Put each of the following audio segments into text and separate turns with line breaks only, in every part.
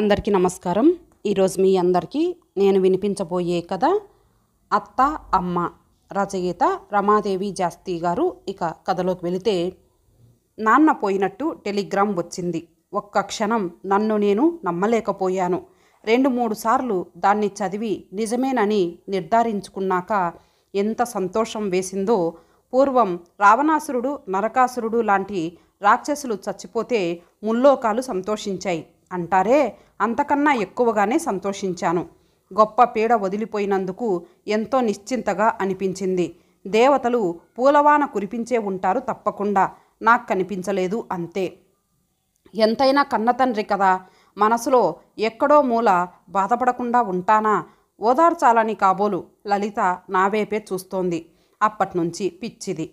అందరికీ నమస్కారం ఈరోజు మీ అందరికీ నేను వినిపించబోయే కథ అత్త అమ్మ రచయిత రమాదేవి జాస్తి గారు ఇక కథలోకి వెళితే నాన్న పోయినట్టు టెలిగ్రామ్ వచ్చింది ఒక్క క్షణం నన్ను నేను నమ్మలేకపోయాను రెండు మూడు సార్లు దాన్ని చదివి నిజమేనని నిర్ధారించుకున్నాక ఎంత సంతోషం వేసిందో పూర్వం రావణాసురుడు నరకాసురుడు లాంటి రాక్షసులు చచ్చిపోతే ముల్లోకాలు సంతోషించాయి అంటారే అంతకన్నా ఎక్కువగానే సంతోషించాను గొప్ప పీడ వదిలిపోయినందుకు ఎంతో నిశ్చింతగా అనిపించింది దేవతలు పూలవాన కురిపించే ఉంటారు తప్పకుండా నాకు కనిపించలేదు అంతే ఎంతైనా కన్నతండ్రి కదా మనసులో ఎక్కడో మూల బాధపడకుండా ఉంటానా ఓదార్చాలని కాబోలు లలిత నావేపే చూస్తోంది అప్పట్నుంచి పిచ్చిది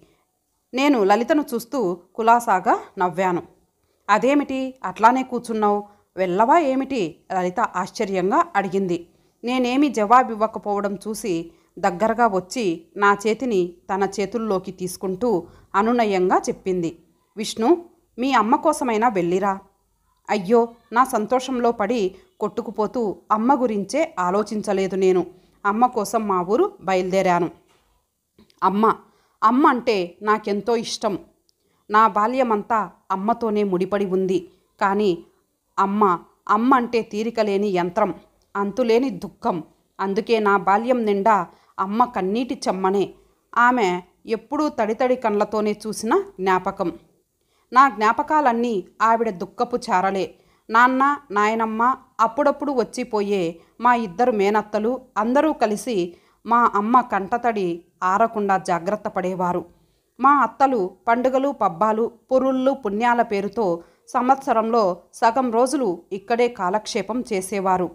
నేను లలితను చూస్తూ కులాసాగా నవ్వాను అదేమిటి అట్లానే కూర్చున్నావు వెళ్ళవా ఏమిటి లలిత ఆశ్చర్యంగా అడిగింది నేనేమి జవాబివ్వకపోవడం చూసి దగ్గరగా వచ్చి నా చేతిని తన చేతుల్లోకి తీసుకుంటూ అనునయంగా చెప్పింది విష్ణు మీ అమ్మ కోసమైనా వెళ్ళిరా అయ్యో నా సంతోషంలో పడి కొట్టుకుపోతూ అమ్మ గురించే ఆలోచించలేదు నేను అమ్మ కోసం మా ఊరు బయలుదేరాను అమ్మ అమ్మ అంటే నాకెంతో ఇష్టం నా బాల్యమంతా అమ్మతోనే ముడిపడి ఉంది కానీ అమ్మ అమ్మ అంటే తీరికలేని యంత్రం అంతులేని దుఃఖం అందుకే నా బాల్యం నిండా అమ్మ కన్నీటి చెమ్మనే ఆమె ఎప్పుడూ తడితడి కళ్ళతోనే చూసిన జ్ఞాపకం నా జ్ఞాపకాలన్నీ ఆవిడ దుఃఖపు చారలే నాన్న నాయనమ్మ అప్పుడప్పుడు వచ్చిపోయే మా ఇద్దరు మేనత్తలు అందరూ కలిసి మా అమ్మ కంటతడి ఆరకుండా జాగ్రత్త పడేవారు మా అత్తలు పండుగలు పబ్బాలు పురుళ్ళు పుణ్యాల పేరుతో సంవత్సరంలో సగం రోజులు ఇక్కడే కాలక్షేపం చేసేవారు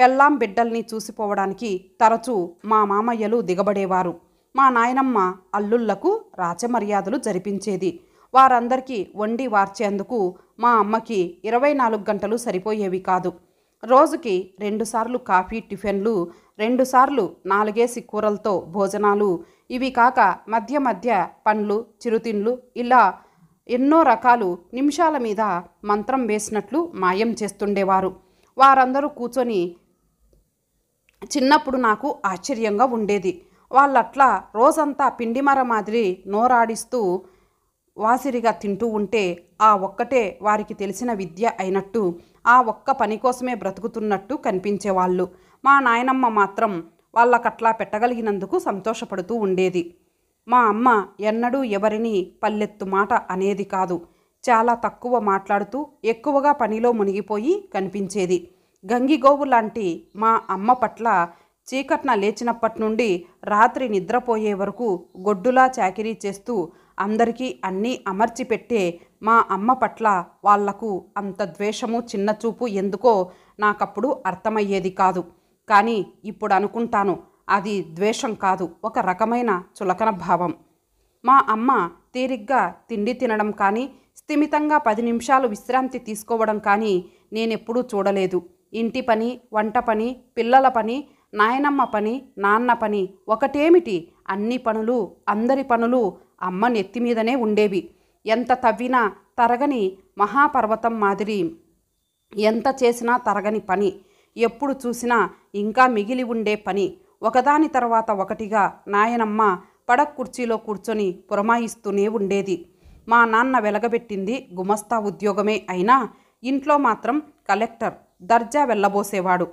పెళ్ళాం బిడ్డల్ని చూసిపోవడానికి తరచూ మా మామయ్యలు దిగబడేవారు మా నాయనమ్మ అల్లుళ్లకు రాచమర్యాదలు జరిపించేది వారందరికీ వండి వార్చేందుకు మా అమ్మకి ఇరవై నాలుగు గంటలు సరిపోయేవి కాదు రోజుకి రెండుసార్లు కాఫీ టిఫిన్లు రెండుసార్లు నాలుగేసి కూరలతో భోజనాలు ఇవి కాక మధ్య మధ్య పండ్లు చిరుతిండ్లు ఇలా ఎన్నో రకాలు నిమిషాల మీద మంత్రం వేసినట్లు మాయం చేస్తుండేవారు వారందరూ కూర్చొని చిన్నప్పుడు నాకు ఆశ్చర్యంగా ఉండేది వాళ్ళట్లా రోజంతా పిండిమర మాదిరి నోరాడిస్తూ వాసిరిగా తింటూ ఉంటే ఆ ఒక్కటే వారికి తెలిసిన విద్య అయినట్టు ఆ ఒక్క పని కోసమే బ్రతుకుతున్నట్టు కనిపించేవాళ్ళు మా నాయనమ్మ మాత్రం వాళ్ళకట్లా పెట్టగలిగినందుకు సంతోషపడుతూ ఉండేది మా అమ్మ ఎన్నడూ ఎవరిని పల్లెత్తు మాట అనేది కాదు చాలా తక్కువ మాట్లాడుతూ ఎక్కువగా పనిలో మునిగిపోయి కనిపించేది గంగిగోవు లాంటి మా అమ్మ పట్ల చీకట్న లేచినప్పటి నుండి రాత్రి నిద్రపోయే వరకు గొడ్డులా చాకిరీ చేస్తూ అందరికీ అన్నీ అమర్చిపెట్టే మా అమ్మ పట్ల వాళ్లకు అంత ద్వేషము చిన్నచూపు ఎందుకో నాకప్పుడు అర్థమయ్యేది కాదు కానీ ఇప్పుడు అనుకుంటాను అది ద్వేషం కాదు ఒక రకమైన చులకన భావం మా అమ్మ తీరిగ్గా తిండి తినడం కానీ స్థిమితంగా పది నిమిషాలు విశ్రాంతి తీసుకోవడం కానీ నేనెప్పుడూ చూడలేదు ఇంటి పని వంట పని పిల్లల పని నాయనమ్మ పని నాన్న పని ఒకటేమిటి అన్ని పనులు అందరి పనులు అమ్మ నెత్తి మీదనే ఉండేవి ఎంత తవ్వినా తరగని మహాపర్వతం మాదిరి ఎంత చేసినా తరగని పని ఎప్పుడు చూసినా ఇంకా మిగిలి ఉండే పని ఒకదాని తర్వాత ఒకటిగా నాయనమ్మ పడక్ కుర్చీలో కూర్చొని పురమాయిస్తూనే ఉండేది మా నాన్న వెలగబెట్టింది గుమస్తా ఉద్యోగమే అయినా ఇంట్లో మాత్రం కలెక్టర్ దర్జా వెళ్ళబోసేవాడు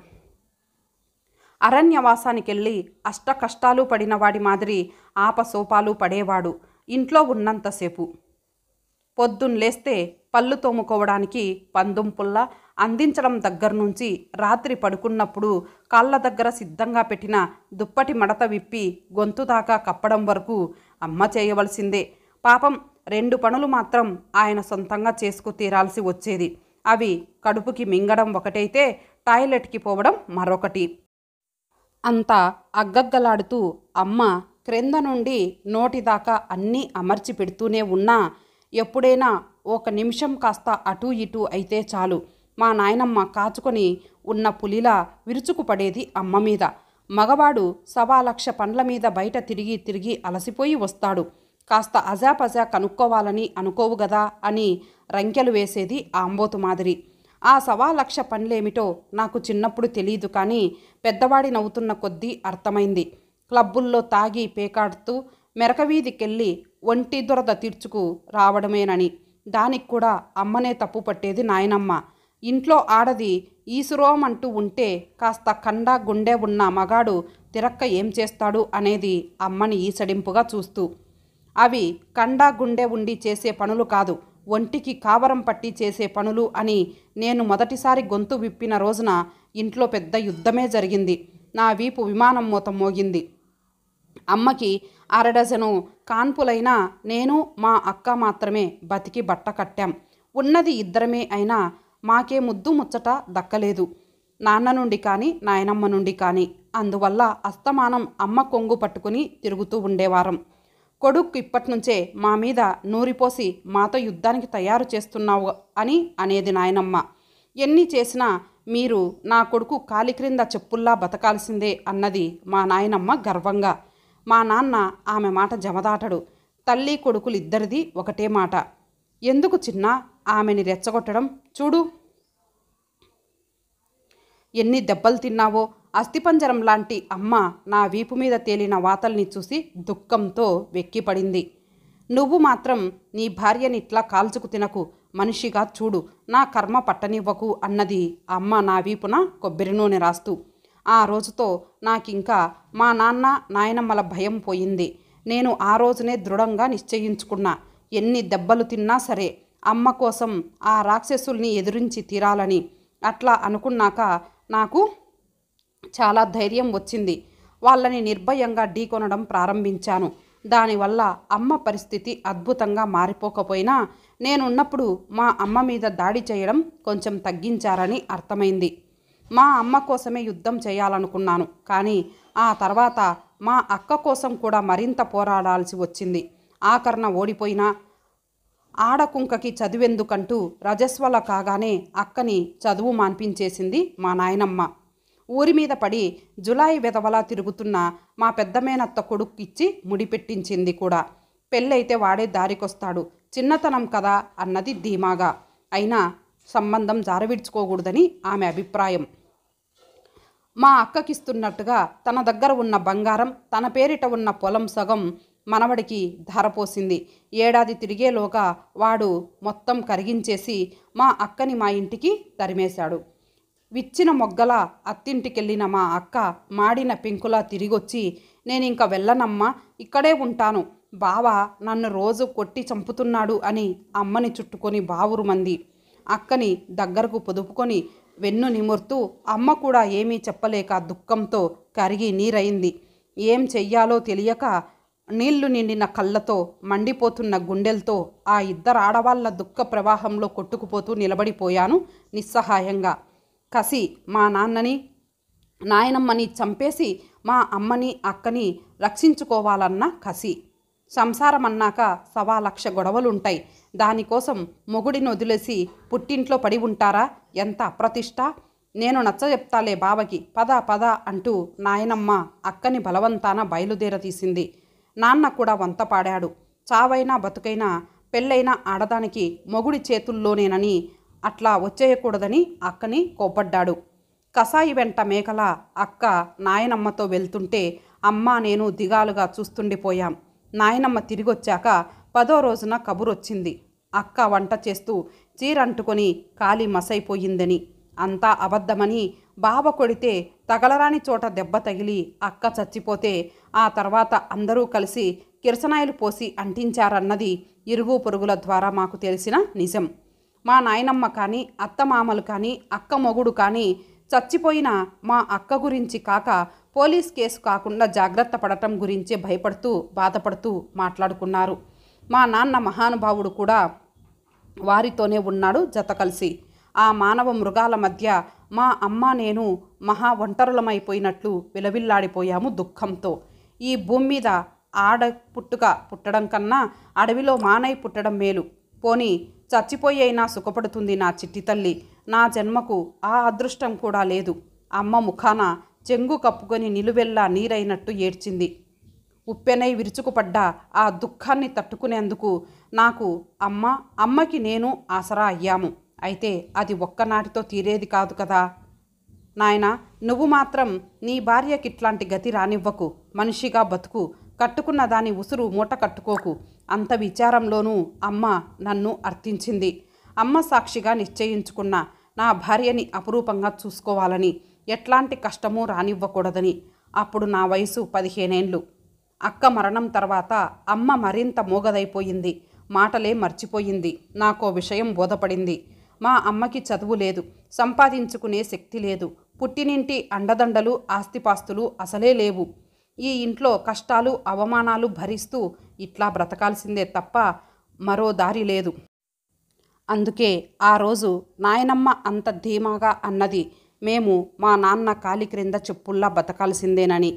అరణ్యవాసానికెళ్ళి అష్ట కష్టాలు పడినవాడి మాదిరి ఆపసోపాలు పడేవాడు ఇంట్లో ఉన్నంతసేపు పొద్దున్నేస్తే పళ్ళు తోముకోవడానికి పందుంపుల్ల అందించడం దగ్గర నుంచి రాత్రి పడుకున్నప్పుడు కాళ్ళ దగ్గర సిద్ధంగా పెట్టిన దుప్పటి మడత విప్పి గొంతు దాకా కప్పడం వరకు అమ్మ చేయవలసిందే పాపం రెండు పనులు మాత్రం ఆయన సొంతంగా చేసుకు తీరాల్సి వచ్చేది అవి కడుపుకి మింగడం ఒకటైతే టాయిలెట్కి పోవడం మరొకటి అంతా అగ్గగ్గలాడుతూ అమ్మ క్రింద నుండి నోటిదాకా అన్నీ అమర్చి పెడుతూనే ఉన్నా ఎప్పుడైనా ఒక నిమిషం కాస్త అటూ ఇటూ అయితే చాలు మా నాయనమ్మ కాచుకొని ఉన్న పులిలా విరుచుకుపడేది అమ్మ మీద మగవాడు సవాలక్ష పండ్ల మీద బయట తిరిగి తిరిగి అలసిపోయి వస్తాడు కాస్త అజాపజా కనుక్కోవాలని అనుకోవు గదా అని రంకెలు వేసేది ఆంబోతు మాదిరి ఆ సవాలక్ష పనులేమిటో నాకు చిన్నప్పుడు తెలియదు కానీ పెద్దవాడి నవ్వుతున్న కొద్దీ అర్థమైంది క్లబ్బుల్లో తాగి పేకాడుతూ మెరకవీధికెళ్ళి ఒంటి దొరద తీర్చుకు రావడమేనని దానికి కూడా అమ్మనే తప్పు పట్టేది నాయనమ్మ ఇంట్లో ఆడది ఈసురోమంటూ ఉంటే కాస్త కండా గుండె ఉన్న మగాడు తిరక్క ఏం చేస్తాడు అనేది అమ్మని ఈసడింపుగా చూస్తూ అవి కండా గుండె ఉండి చేసే పనులు కాదు ఒంటికి కావరం పట్టి చేసే పనులు అని నేను మొదటిసారి గొంతు విప్పిన రోజున ఇంట్లో పెద్ద యుద్ధమే జరిగింది నా వీపు విమానం మూత మోగింది అమ్మకి అరడజను కాన్పులైనా నేను మా అక్క మాత్రమే బతికి బట్ట కట్టాం ఉన్నది ఇద్దరమే అయినా మాకే ముద్దు ముచ్చట దక్కలేదు నాన్న నుండి కానీ నాయనమ్మ నుండి కానీ అందువల్ల అస్తమానం అమ్మ కొంగు పట్టుకుని తిరుగుతూ ఉండేవారం కొడుక్కు ఇప్పటినుంచే మా మీద నూరిపోసి మాతో యుద్ధానికి తయారు చేస్తున్నావు అని అనేది నాయనమ్మ ఎన్ని చేసినా మీరు నా కొడుకు కాలి క్రింద చెప్పుల్లా బతకాల్సిందే అన్నది మా నాయనమ్మ గర్వంగా మా నాన్న ఆమె మాట జమదాటడు తల్లి కొడుకులిద్దరిది ఒకటే మాట ఎందుకు చిన్న ఆమెని రెచ్చగొట్టడం చూడు ఎన్ని దెబ్బలు తిన్నావో అస్థిపంజరం లాంటి అమ్మ నా వీపు మీద తేలిన వాతల్ని చూసి దుఃఖంతో వెక్కిపడింది నువ్వు మాత్రం నీ భార్యని ఇట్లా కాల్చుకు తినకు మనిషిగా చూడు నా కర్మ పట్టనివ్వకు అన్నది అమ్మ నా వీపున కొబ్బరి నూనె రాస్తూ ఆ రోజుతో నాకింకా మా నాన్న నాయనమ్మల భయం పోయింది నేను ఆ రోజునే దృఢంగా నిశ్చయించుకున్నా ఎన్ని దెబ్బలు తిన్నా సరే అమ్మ కోసం ఆ రాక్షసుల్ని ఎదురించి తీరాలని అట్లా అనుకున్నాక నాకు చాలా ధైర్యం వచ్చింది వాళ్ళని నిర్భయంగా ఢీకొనడం ప్రారంభించాను దానివల్ల అమ్మ పరిస్థితి అద్భుతంగా మారిపోకపోయినా నేనున్నప్పుడు మా అమ్మ మీద దాడి చేయడం కొంచెం తగ్గించారని అర్థమైంది మా అమ్మ కోసమే యుద్ధం చేయాలనుకున్నాను కానీ ఆ తర్వాత మా అక్క కోసం కూడా మరింత పోరాడాల్సి వచ్చింది ఆకరణ ఓడిపోయినా ఆడకుంకకి చదివెందుకంటూ రజస్వల కాగానే అక్కని చదువు మాన్పించేసింది మా నాయనమ్మ ఊరి మీద పడి జులాయి విధవలా తిరుగుతున్న మా పెద్దమేనత్త కొడుక్కిచ్చి ముడిపెట్టించింది కూడా పెళ్ళైతే వాడే దారికొస్తాడు చిన్నతనం కదా అన్నది ధీమాగా అయినా సంబంధం జారవిడ్చుకోకూడదని ఆమె అభిప్రాయం మా అక్కకిస్తున్నట్టుగా తన దగ్గర ఉన్న బంగారం తన పేరిట ఉన్న పొలం సగం మనవడికి ధారపోసింది ఏడాది తిరిగేలోగా వాడు మొత్తం కరిగించేసి మా అక్కని మా ఇంటికి తరిమేశాడు విచ్చిన మొగ్గల అత్తింటికెళ్ళిన మా అక్క మాడిన పెంకులా తిరిగొచ్చి నేను ఇంక వెళ్ళనమ్మా ఇక్కడే ఉంటాను బావ నన్ను రోజు కొట్టి చంపుతున్నాడు అని అమ్మని చుట్టుకొని బావురుమంది అక్కని దగ్గరకు పొదుపుకొని వెన్ను నిమురుతూ అమ్మ కూడా ఏమీ చెప్పలేక దుఃఖంతో కరిగి నీరైంది ఏం చెయ్యాలో తెలియక నీళ్లు నిండిన కళ్ళతో మండిపోతున్న గుండెలతో ఆ ఇద్దరు ఆడవాళ్ల దుఃఖ ప్రవాహంలో కొట్టుకుపోతూ నిలబడిపోయాను నిస్సహాయంగా కసి మా నాన్నని నాయనమ్మని చంపేసి మా అమ్మని అక్కని రక్షించుకోవాలన్న కసి సంసారం అన్నాక సవా లక్ష గొడవలుంటాయి దానికోసం మొగుడిని వదిలేసి పుట్టింట్లో పడి ఉంటారా ఎంత అప్రతిష్ట నేను నచ్చజెప్తాలే బావకి పద పద అంటూ నాయనమ్మ అక్కని బలవంతాన బయలుదేరతీసింది నాన్న కూడా వంత పాడాడు చావైనా బతుకైనా పెళ్ళైనా ఆడదానికి మొగుడి చేతుల్లోనేనని అట్లా వచ్చేయకూడదని అక్కని కోపడ్డాడు కసాయి వెంట మేకల అక్క నాయనమ్మతో వెళ్తుంటే అమ్మ నేను దిగాలుగా చూస్తుండిపోయాం నాయనమ్మ తిరిగొచ్చాక పదో రోజున కబురొచ్చింది అక్క వంట చేస్తూ చీరంటుకొని కాలి మసైపోయిందని అంతా అబద్ధమని బావ కొడితే తగలరాని చోట దెబ్బ తగిలి అక్క చచ్చిపోతే ఆ తర్వాత అందరూ కలిసి కిరసనాయలు పోసి అంటించారన్నది ఇరుగు పొరుగుల ద్వారా మాకు తెలిసిన నిజం మా నాయనమ్మ కానీ అత్తమామలు కానీ అక్క మొగుడు కానీ చచ్చిపోయిన మా అక్క గురించి కాక పోలీస్ కేసు కాకుండా జాగ్రత్త పడటం గురించి భయపడుతూ బాధపడుతూ మాట్లాడుకున్నారు మా నాన్న మహానుభావుడు కూడా వారితోనే ఉన్నాడు జత కలిసి ఆ మానవ మృగాల మధ్య మా అమ్మ నేను మహా ఒంటరులమైపోయినట్లు విలవిల్లాడిపోయాము దుఃఖంతో ఈ భూమి మీద ఆడ పుట్టుక పుట్టడం కన్నా అడవిలో మానై పుట్టడం మేలు పోని చచ్చిపోయైనా సుఖపడుతుంది నా చిట్టి తల్లి నా జన్మకు ఆ అదృష్టం కూడా లేదు అమ్మ ముఖాన చెంగు కప్పుకొని నిలువెల్లా నీరైనట్టు ఏడ్చింది ఉప్పెనై విరుచుకుపడ్డ ఆ దుఃఖాన్ని తట్టుకునేందుకు నాకు అమ్మ అమ్మకి నేను ఆసరా అయ్యాము అయితే అది ఒక్కనాటితో తీరేది కాదు కదా నాయన నువ్వు మాత్రం నీ భార్యకి ఇట్లాంటి గతి రానివ్వకు మనిషిగా బతుకు కట్టుకున్న దాని ఉసురు మూట కట్టుకోకు అంత విచారంలోనూ అమ్మ నన్ను అర్థించింది అమ్మ సాక్షిగా నిశ్చయించుకున్న నా భార్యని అపురూపంగా చూసుకోవాలని ఎట్లాంటి కష్టమూ రానివ్వకూడదని అప్పుడు నా వయసు పదిహేనేండ్లు అక్క మరణం తర్వాత అమ్మ మరింత మోగదైపోయింది మాటలే మర్చిపోయింది నాకో విషయం బోధపడింది మా అమ్మకి చదువు లేదు సంపాదించుకునే శక్తి లేదు పుట్టినింటి అండదండలు ఆస్తిపాస్తులు అసలే లేవు ఈ ఇంట్లో కష్టాలు అవమానాలు భరిస్తూ ఇట్లా బ్రతకాల్సిందే తప్ప మరో దారి లేదు అందుకే ఆ రోజు నాయనమ్మ అంత ధీమాగా అన్నది మేము మా నాన్న కాలి క్రింద చెప్పుల్లా బతకాల్సిందేనని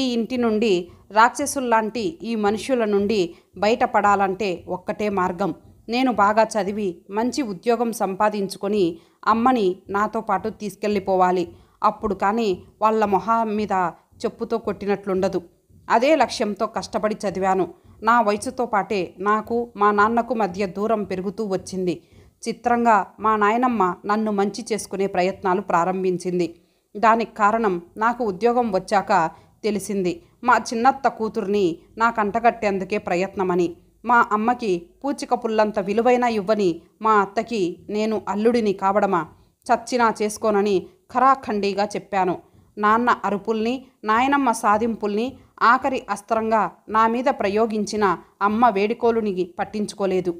ఈ ఇంటి నుండి రాక్షసుల్లాంటి ఈ మనుషుల నుండి బయటపడాలంటే ఒక్కటే మార్గం నేను బాగా చదివి మంచి ఉద్యోగం సంపాదించుకొని అమ్మని నాతో పాటు తీసుకెళ్ళిపోవాలి అప్పుడు కానీ వాళ్ళ మొహం మీద చెప్పుతో కొట్టినట్లుండదు అదే లక్ష్యంతో కష్టపడి చదివాను నా వయసుతో పాటే నాకు మా నాన్నకు మధ్య దూరం పెరుగుతూ వచ్చింది చిత్రంగా మా నాయనమ్మ నన్ను మంచి చేసుకునే ప్రయత్నాలు ప్రారంభించింది దానికి కారణం నాకు ఉద్యోగం వచ్చాక తెలిసింది మా చిన్నత్త కూతుర్ని నాకంటగట్టేందుకే ప్రయత్నమని మా అమ్మకి పూచిక పుల్లంత విలువైన ఇవ్వని మా అత్తకి నేను అల్లుడిని కావడమా చచ్చినా చేసుకోనని ఖరాఖండీగా చెప్పాను నాన్న అరుపుల్ని నాయనమ్మ సాధింపుల్ని ఆఖరి అస్త్రంగా నా మీద ప్రయోగించిన అమ్మ వేడుకోలుని పట్టించుకోలేదు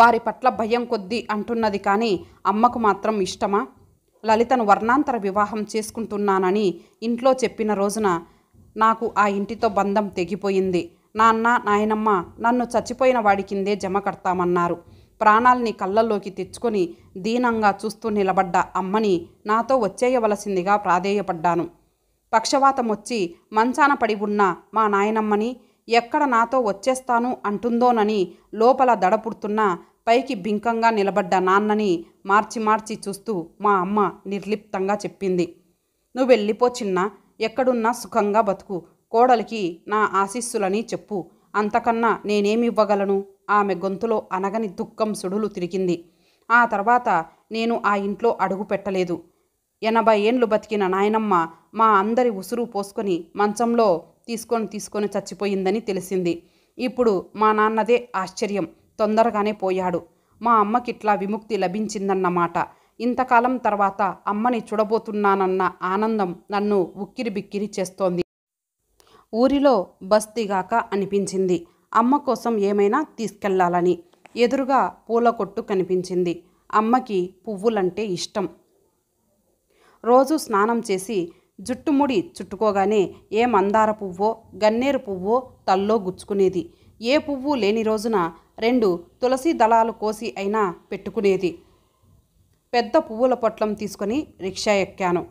వారి పట్ల భయం కొద్దీ అంటున్నది కానీ అమ్మకు మాత్రం ఇష్టమా లలితను వర్ణాంతర వివాహం చేసుకుంటున్నానని ఇంట్లో చెప్పిన రోజున నాకు ఆ ఇంటితో బంధం తెగిపోయింది నాన్న నాయనమ్మ నన్ను చచ్చిపోయిన వాడి కిందే జమ కడతామన్నారు ప్రాణాల్ని కళ్ళల్లోకి తెచ్చుకొని దీనంగా చూస్తూ నిలబడ్డ అమ్మని నాతో వచ్చేయవలసిందిగా ప్రాధేయపడ్డాను పక్షవాతం వచ్చి మంచాన పడి ఉన్న మా నాయనమ్మని ఎక్కడ నాతో వచ్చేస్తాను అంటుందోనని లోపల దడపుడుతున్న పైకి బింకంగా నిలబడ్డ నాన్నని మార్చి మార్చి చూస్తూ మా అమ్మ నిర్లిప్తంగా చెప్పింది నువ్వు వెళ్ళిపో చిన్న ఎక్కడున్నా సుఖంగా బతుకు కోడలికి నా ఆశీస్సులని చెప్పు అంతకన్నా నేనేమివ్వగలను ఆమె గొంతులో అనగని దుఃఖం సుడులు తిరిగింది ఆ తర్వాత నేను ఆ ఇంట్లో అడుగు పెట్టలేదు ఎనభై ఏండ్లు బతికిన నాయనమ్మ మా అందరి ఉసురు పోసుకొని మంచంలో తీసుకొని తీసుకొని చచ్చిపోయిందని తెలిసింది ఇప్పుడు మా నాన్నదే ఆశ్చర్యం తొందరగానే పోయాడు మా అమ్మకిట్లా విముక్తి లభించిందన్నమాట ఇంతకాలం తర్వాత అమ్మని చూడబోతున్నానన్న ఆనందం నన్ను ఉక్కిరి బిక్కిరి చేస్తోంది ఊరిలో బస్తీగాక అనిపించింది అమ్మ కోసం ఏమైనా తీసుకెళ్లాలని ఎదురుగా పూల కొట్టు కనిపించింది అమ్మకి పువ్వులంటే ఇష్టం రోజు స్నానం చేసి జుట్టుముడి చుట్టుకోగానే ఏ మందార పువ్వో గన్నేరు పువ్వో తల్లో గుచ్చుకునేది ఏ పువ్వు లేని రోజున రెండు తులసి దళాలు కోసి అయినా పెట్టుకునేది పెద్ద పువ్వుల పొట్లం తీసుకొని రిక్షా ఎక్కాను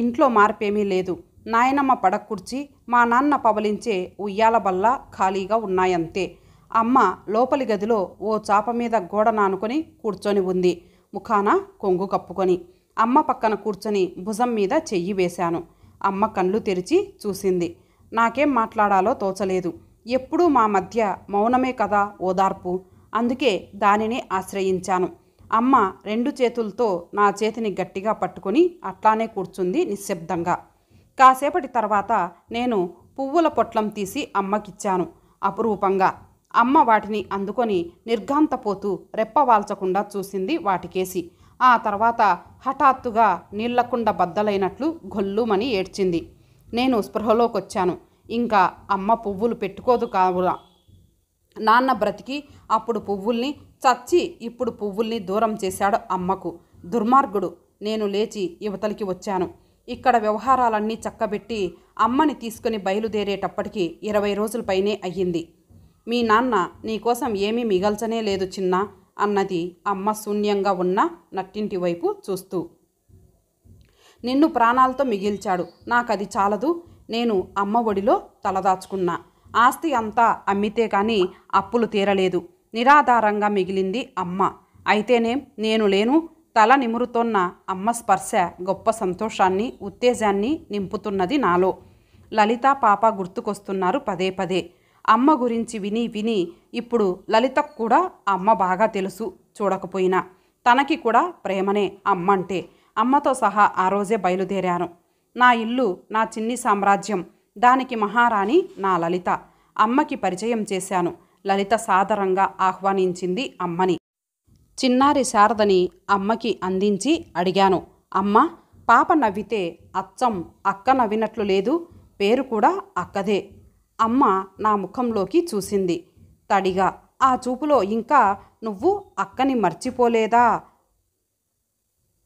ఇంట్లో మార్పేమీ లేదు నాయనమ్మ పడకుర్చి మా నాన్న పబలించే ఉయ్యాల బల్ల ఖాళీగా ఉన్నాయంతే అమ్మ లోపలి గదిలో ఓ చాప మీద గోడ నానుకొని కూర్చొని ఉంది ముఖాన కొంగు కప్పుకొని అమ్మ పక్కన కూర్చొని భుజం మీద చెయ్యి వేశాను అమ్మ కళ్ళు తెరిచి చూసింది నాకేం మాట్లాడాలో తోచలేదు ఎప్పుడూ మా మధ్య మౌనమే కదా ఓదార్పు అందుకే దానిని ఆశ్రయించాను అమ్మ రెండు చేతులతో నా చేతిని గట్టిగా పట్టుకొని అట్లానే కూర్చుంది నిశ్శబ్దంగా కాసేపటి తర్వాత నేను పువ్వుల పొట్లం తీసి అమ్మకిచ్చాను అపురూపంగా అమ్మ వాటిని అందుకొని నిర్ఘాంతపోతూ రెప్పవాల్చకుండా చూసింది వాటికేసి ఆ తర్వాత హఠాత్తుగా నీళ్లకుండ బద్దలైనట్లు గొల్లుమని ఏడ్చింది నేను స్పృహలోకొచ్చాను ఇంకా అమ్మ పువ్వులు పెట్టుకోదు కావున నాన్న బ్రతికి అప్పుడు పువ్వుల్ని చచ్చి ఇప్పుడు పువ్వుల్ని దూరం చేశాడు అమ్మకు దుర్మార్గుడు నేను లేచి యువతలకి వచ్చాను ఇక్కడ వ్యవహారాలన్నీ చక్కబెట్టి అమ్మని తీసుకుని బయలుదేరేటప్పటికీ ఇరవై రోజులపైనే అయ్యింది మీ నాన్న నీకోసం ఏమీ మిగల్చనే లేదు చిన్న అన్నది అమ్మ శూన్యంగా ఉన్న నట్టింటి వైపు చూస్తూ నిన్ను ప్రాణాలతో మిగిల్చాడు నాకది చాలదు నేను అమ్మ ఒడిలో తలదాచుకున్నా ఆస్తి అంతా అమ్మితే కానీ అప్పులు తీరలేదు నిరాధారంగా మిగిలింది అమ్మ అయితేనే నేను లేను తల నిమురుతోన్న అమ్మ స్పర్శ గొప్ప సంతోషాన్ని ఉత్తేజాన్ని నింపుతున్నది నాలో లలిత పాప గుర్తుకొస్తున్నారు పదే పదే అమ్మ గురించి విని విని ఇప్పుడు లలితకు కూడా అమ్మ బాగా తెలుసు చూడకపోయినా తనకి కూడా ప్రేమనే అమ్మంటే అమ్మతో సహా ఆ రోజే బయలుదేరాను నా ఇల్లు నా చిన్ని సామ్రాజ్యం దానికి మహారాణి నా లలిత అమ్మకి పరిచయం చేశాను లలిత సాదరంగా ఆహ్వానించింది అమ్మని చిన్నారి శారదని అమ్మకి అందించి అడిగాను అమ్మ పాప నవ్వితే అచ్చం అక్క నవ్వినట్లు లేదు పేరు కూడా అక్కదే అమ్మ నా ముఖంలోకి చూసింది తడిగా ఆ చూపులో ఇంకా నువ్వు అక్కని మర్చిపోలేదా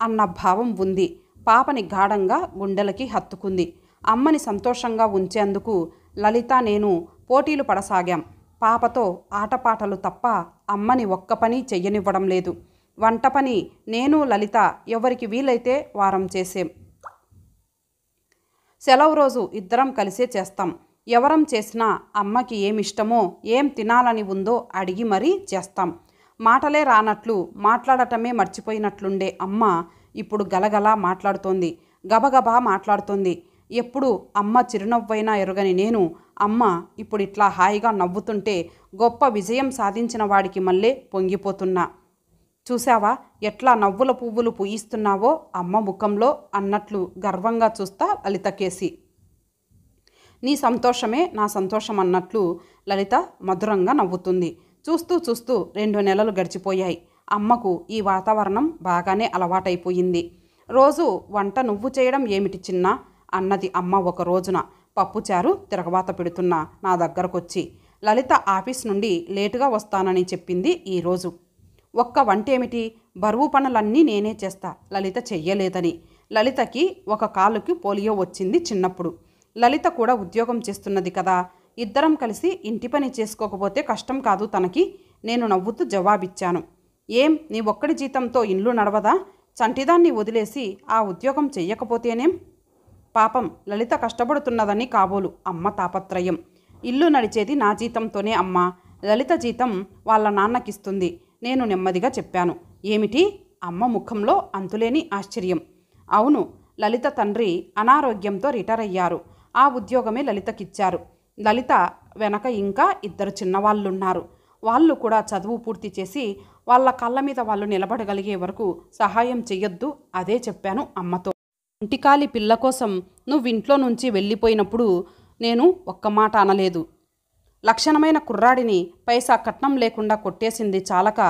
అన్న భావం ఉంది పాపని గాఢంగా గుండెలకి హత్తుకుంది అమ్మని సంతోషంగా ఉంచేందుకు లలిత నేను పోటీలు పడసాగాం పాపతో ఆటపాటలు తప్ప అమ్మని ఒక్క పని చెయ్యనివ్వడం లేదు వంట పని నేను లలిత ఎవరికి వీలైతే వారం చేసేం సెలవు రోజు ఇద్దరం కలిసే చేస్తాం ఎవరం చేసినా అమ్మకి ఏమిష్టమో ఏం తినాలని ఉందో అడిగి మరీ చేస్తాం మాటలే రానట్లు మాట్లాడటమే మర్చిపోయినట్లుండే అమ్మ ఇప్పుడు గలగలా మాట్లాడుతోంది గబగబా మాట్లాడుతోంది ఎప్పుడు అమ్మ చిరునవ్వైనా ఎరుగని నేను అమ్మ ఇప్పుడు ఇట్లా హాయిగా నవ్వుతుంటే గొప్ప విజయం సాధించిన వాడికి మళ్ళీ పొంగిపోతున్నా చూశావా ఎట్లా నవ్వుల పువ్వులు పూయిస్తున్నావో అమ్మ ముఖంలో అన్నట్లు గర్వంగా చూస్తా లలితకేసి నీ సంతోషమే నా సంతోషం అన్నట్లు లలిత మధురంగా నవ్వుతుంది చూస్తూ చూస్తూ రెండు నెలలు గడిచిపోయాయి అమ్మకు ఈ వాతావరణం బాగానే అలవాటైపోయింది రోజు వంట నువ్వు చేయడం ఏమిటి చిన్న అన్నది అమ్మ ఒక రోజున పప్పుచారు తిరగబాత పెడుతున్న నా దగ్గరకొచ్చి లలిత ఆఫీస్ నుండి లేటుగా వస్తానని చెప్పింది ఈరోజు ఒక్క వంటేమిటి బరువు పనులన్నీ నేనే చేస్తా లలిత చెయ్యలేదని లలితకి ఒక కాలుకి పోలియో వచ్చింది చిన్నప్పుడు లలిత కూడా ఉద్యోగం చేస్తున్నది కదా ఇద్దరం కలిసి ఇంటి పని చేసుకోకపోతే కష్టం కాదు తనకి నేను నవ్వుతూ జవాబిచ్చాను ఏం నీ ఒక్కడి జీతంతో ఇల్లు నడవదా చంటిదాన్ని వదిలేసి ఆ ఉద్యోగం చెయ్యకపోతేనేం పాపం లలిత కష్టపడుతున్నదని కాబోలు అమ్మ తాపత్రయం ఇల్లు నడిచేది నా జీతంతోనే అమ్మ లలిత జీతం వాళ్ళ నాన్నకిస్తుంది నేను నెమ్మదిగా చెప్పాను ఏమిటి అమ్మ ముఖంలో అంతులేని ఆశ్చర్యం అవును లలిత తండ్రి అనారోగ్యంతో రిటైర్ అయ్యారు ఆ ఉద్యోగమే లలితకిచ్చారు లలిత వెనక ఇంకా ఇద్దరు చిన్నవాళ్ళున్నారు వాళ్ళు కూడా చదువు పూర్తి చేసి వాళ్ళ కళ్ళ మీద వాళ్ళు నిలబడగలిగే వరకు సహాయం చెయ్యొద్దు అదే చెప్పాను అమ్మతో ఇంటికాలి పిల్ల కోసం నువ్వు ఇంట్లో నుంచి వెళ్ళిపోయినప్పుడు నేను ఒక్క మాట అనలేదు లక్షణమైన కుర్రాడిని పైసా కట్నం లేకుండా కొట్టేసింది చాలక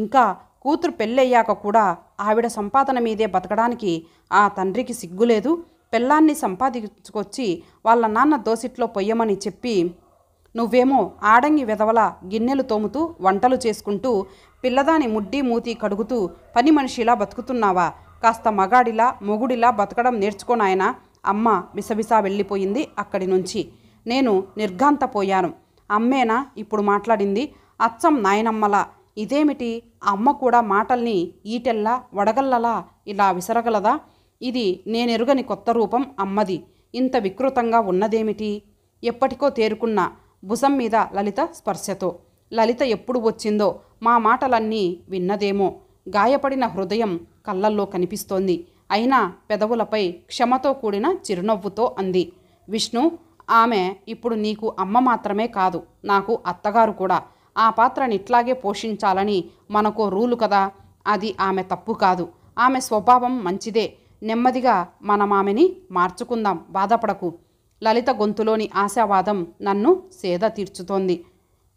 ఇంకా కూతురు పెళ్ళయ్యాక కూడా ఆవిడ సంపాదన మీదే బతకడానికి ఆ తండ్రికి సిగ్గులేదు పెళ్ళాన్ని సంపాదించుకొచ్చి వాళ్ళ నాన్న దోసిట్లో పొయ్యమని చెప్పి నువ్వేమో ఆడంగి వెదవల గిన్నెలు తోముతూ వంటలు చేసుకుంటూ పిల్లదాని ముడ్డి మూతి కడుగుతూ పని మనిషిలా బతుకుతున్నావా కాస్త మగాడిలా మొగుడిలా బతకడం నేర్చుకోనాయన అమ్మ బిసబిసా వెళ్ళిపోయింది అక్కడి నుంచి నేను నిర్ఘాంతపోయాను అమ్మేనా ఇప్పుడు మాట్లాడింది అచ్చం నాయనమ్మలా ఇదేమిటి అమ్మ కూడా మాటల్ని ఈటెల్లా వడగల్లలా ఇలా విసరగలదా ఇది నేనెరుగని కొత్త రూపం అమ్మది ఇంత వికృతంగా ఉన్నదేమిటి ఎప్పటికో తేరుకున్న భుజం మీద లలిత స్పర్శతో లలిత ఎప్పుడు వచ్చిందో మా మాటలన్నీ విన్నదేమో గాయపడిన హృదయం కళ్ళల్లో కనిపిస్తోంది అయినా పెదవులపై క్షమతో కూడిన చిరునవ్వుతో అంది విష్ణు ఆమె ఇప్పుడు నీకు అమ్మ మాత్రమే కాదు నాకు అత్తగారు కూడా ఆ పాత్రని ఇట్లాగే పోషించాలని మనకో రూలు కదా అది ఆమె తప్పు కాదు ఆమె స్వభావం మంచిదే నెమ్మదిగా మనమామెని ఆమెని మార్చుకుందాం బాధపడకు లలిత గొంతులోని ఆశావాదం నన్ను సేద తీర్చుతోంది